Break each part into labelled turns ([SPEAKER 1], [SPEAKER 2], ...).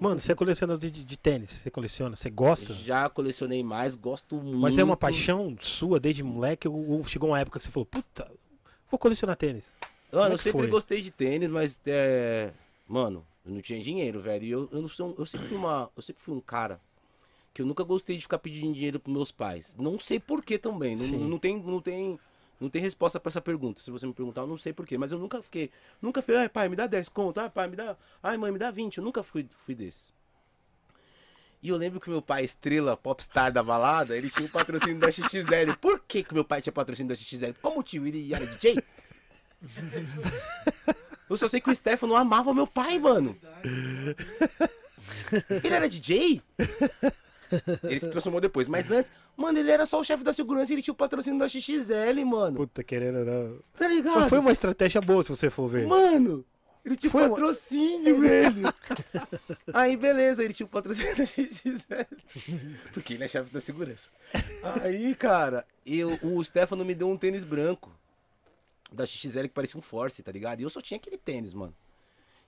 [SPEAKER 1] Mano, você é colecionador de, de tênis? Você coleciona? Você gosta? Já colecionei mais, gosto muito. Mas é uma paixão sua desde moleque? Ou chegou uma época que você falou, puta, vou colecionar tênis? Mano, é eu sempre foi? gostei de tênis, mas é. Mano, eu não tinha dinheiro, velho. E eu, eu, não sou, eu sempre fui uma. Eu sempre fui um cara que eu nunca gostei de ficar pedindo dinheiro pros meus pais. Não sei porquê também. Não, não tem. Não tem não tem resposta para essa pergunta. Se você me perguntar, eu não sei porquê. Mas eu nunca fiquei. Nunca fui, ai pai, me dá 10 conto. Ai pai, me dá. Ai mãe, me dá 20. Eu nunca fui, fui desse. E eu lembro que meu pai, estrela popstar da balada, ele tinha o um patrocínio da XXL. Por que, que meu pai tinha patrocínio da XXL? Qual motivo? Ele era DJ? eu só sei que o Stefano amava meu pai, mano. Ele era DJ? Ele se transformou depois. Mas antes, mano, ele era só o chefe da segurança e ele tinha o patrocínio da XXL, mano. Puta, querendo não. Tá ligado? foi uma estratégia boa, se você for ver. Mano, ele tinha foi patrocínio, uma... velho. Aí, beleza, ele tinha o patrocínio da XXL. Porque ele é chefe da segurança. Aí, cara, eu, o Stefano me deu um tênis branco. Da XXL que parecia um Force, tá ligado? E eu só tinha aquele tênis, mano.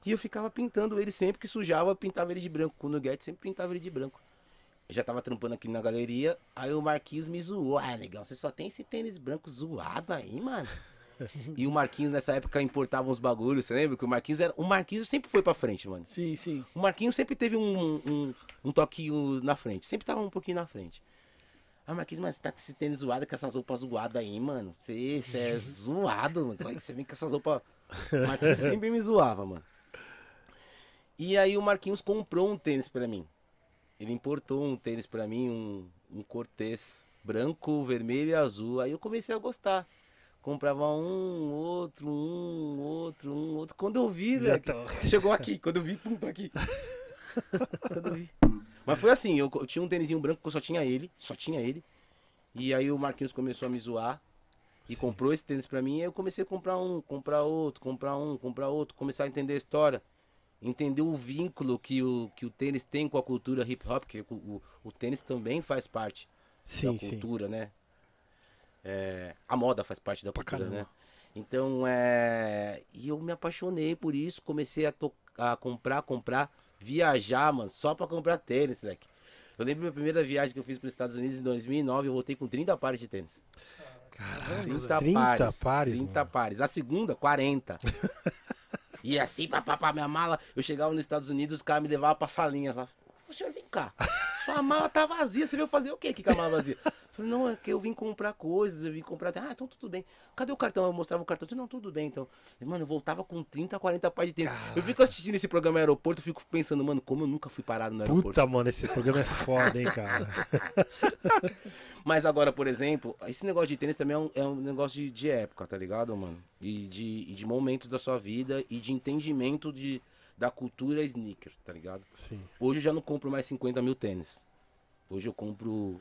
[SPEAKER 1] E eu ficava pintando ele sempre que sujava, eu pintava ele de branco. Com o Nugget, sempre pintava ele de branco. Eu já tava trampando aqui na galeria. Aí o Marquinhos me zoou. Ah, legal, você só tem esse tênis branco zoado aí, mano. E o Marquinhos nessa época importava uns bagulhos, você lembra? Que o Marquinhos era. O Marquinhos sempre foi pra frente, mano. Sim, sim. O Marquinhos sempre teve um, um, um toquinho na frente. Sempre tava um pouquinho na frente. Ah, Marquinhos, mas você tá com esse tênis zoado, com essas roupas zoadas aí, mano. Você, você é zoado, mano. que você vem com essas roupas. O Marquinhos sempre me zoava, mano. E aí o Marquinhos comprou um tênis pra mim ele importou um tênis para mim, um, um Cortez branco, vermelho e azul. Aí eu comecei a gostar. Comprava um, outro, um, outro, um, outro. Quando eu vi, né? Tô... Tá. Chegou aqui, quando eu vi, pum, tô aqui. quando eu vi. Mas foi assim, eu, eu tinha um tênisinho branco que eu só tinha ele, só tinha ele. E aí o Marquinhos começou a me zoar e Sim. comprou esse tênis para mim. E aí eu comecei a comprar um, comprar outro, comprar um, comprar outro, começar a entender a história entender o vínculo que o, que o tênis tem com a cultura hip hop, que o, o, o tênis também faz parte sim, da cultura, sim. né? É, a moda faz parte da pra cultura, né? caramba. né? Então, é. E eu me apaixonei por isso, comecei a, to... a comprar, comprar, viajar, mano, só pra comprar tênis, moleque. Eu lembro minha primeira viagem que eu fiz para os Estados Unidos em 2009, eu voltei com 30 pares de tênis. Caralho, 30, 30 pares. 30 mano. pares. A segunda, 40. E assim, papapá, minha mala. Eu chegava nos Estados Unidos, os caras me levavam pra salinha. Falava, o senhor vem cá. Sua mala tá vazia, você veio fazer o quê aqui com a mala vazia? falei, não, é que eu vim comprar coisas, eu vim comprar. Ah, então tudo bem. Cadê o cartão? Eu mostrava o cartão. Eu disse, não, tudo bem, então. Mano, eu voltava com 30, 40 pais de tênis. Eu fico assistindo esse programa aeroporto, eu fico pensando, mano, como eu nunca fui parado no aeroporto. Puta, mano, esse programa é foda, hein, cara. Mas agora, por exemplo, esse negócio de tênis também é um, é um negócio de, de época, tá ligado, mano? E de, e de momentos da sua vida e de entendimento de da cultura sneaker, tá ligado? Sim. Hoje eu já não compro mais 50 mil tênis. Hoje eu compro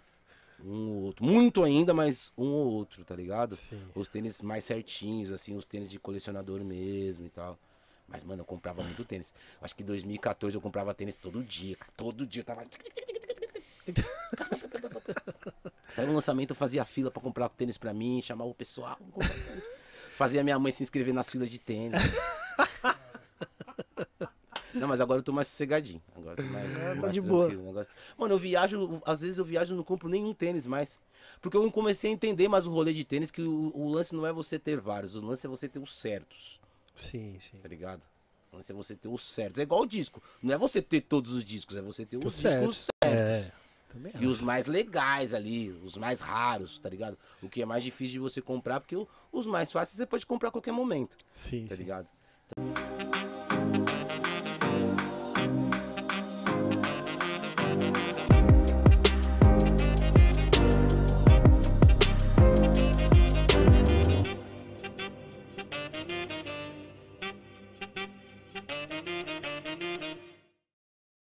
[SPEAKER 1] um ou outro. Muito ainda, mas um ou outro, tá ligado? Sim. Os tênis mais certinhos, assim, os tênis de colecionador mesmo e tal. Mas, mano, eu comprava muito tênis. Acho que em 2014 eu comprava tênis todo dia. Todo dia eu tava. Saiu um lançamento, eu fazia fila para comprar tênis para mim, chamava o pessoal. Fazia minha mãe se inscrever nas filas de tênis. Não, mas agora eu tô mais sossegadinho. Agora eu tô mais. É, tá mais tá de boa. Negócio. Mano, eu viajo, às vezes eu viajo e não compro nenhum tênis mais. Porque eu comecei a entender mais o rolê de tênis, que o, o lance não é você ter vários, o lance é você ter os certos. Sim, sim. Tá ligado? O lance é você ter os certos. É igual o disco. Não é você ter todos os discos, é você ter Tô os certo. discos certos. É. Também e os mais legais ali, os mais raros, tá ligado? O que é mais difícil de você comprar, porque os mais fáceis você pode comprar a qualquer momento. Sim. Tá sim. ligado? Então...